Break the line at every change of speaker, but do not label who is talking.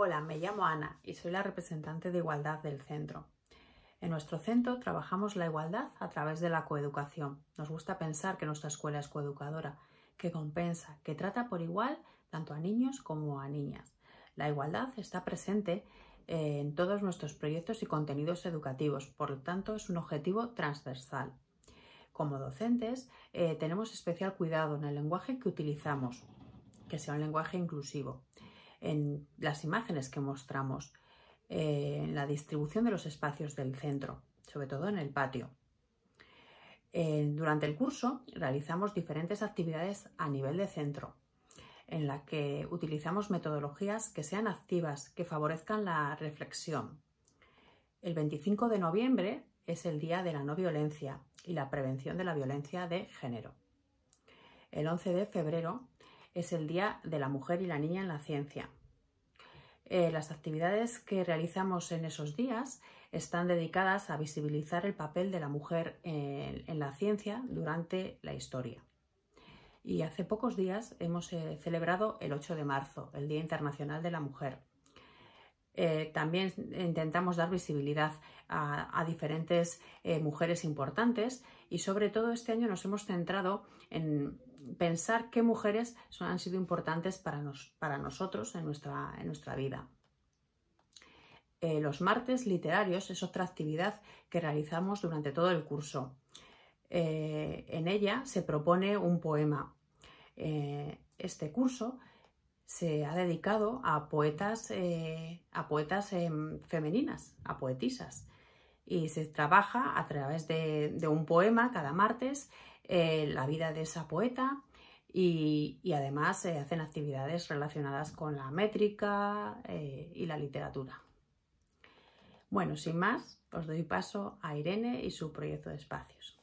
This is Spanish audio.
Hola, me llamo Ana y soy la representante de igualdad del centro. En nuestro centro trabajamos la igualdad a través de la coeducación. Nos gusta pensar que nuestra escuela es coeducadora, que compensa, que trata por igual tanto a niños como a niñas. La igualdad está presente eh, en todos nuestros proyectos y contenidos educativos, por lo tanto es un objetivo transversal. Como docentes eh, tenemos especial cuidado en el lenguaje que utilizamos, que sea un lenguaje inclusivo, en las imágenes que mostramos, eh, en la distribución de los espacios del centro, sobre todo en el patio. durante el curso realizamos diferentes actividades a nivel de centro, en la que utilizamos metodologías que sean activas, que favorezcan la reflexión. El 25 de noviembre es el Día de la No Violencia y la Prevención de la Violencia de Género. El 11 de febrero es el Día de la Mujer y la Niña en la Ciencia. Eh, las actividades que realizamos en esos días están dedicadas a visibilizar el papel de la mujer en, la ciencia durante la historia. Y hace pocos días hemos eh, celebrado el 8 de marzo, el Día Internacional de la Mujer. Eh, también intentamos dar visibilidad a diferentes mujeres importantes y sobre todo este año nos hemos centrado en pensar qué mujeres han sido importantes para, para nosotros en nuestra, vida. Eh, los martes literarios es otra actividad que realizamos durante todo el curso. Eh, en ella se propone un poema. Eh, este curso se ha dedicado a poetas em, femeninas, a poetisas y se trabaja a través de, un poema cada martes eh, la vida de esa poeta y, además se eh, hacen actividades relacionadas con la métrica eh, y la literatura. Bueno, sin más, os doy paso a Irene y su proyecto de espacios.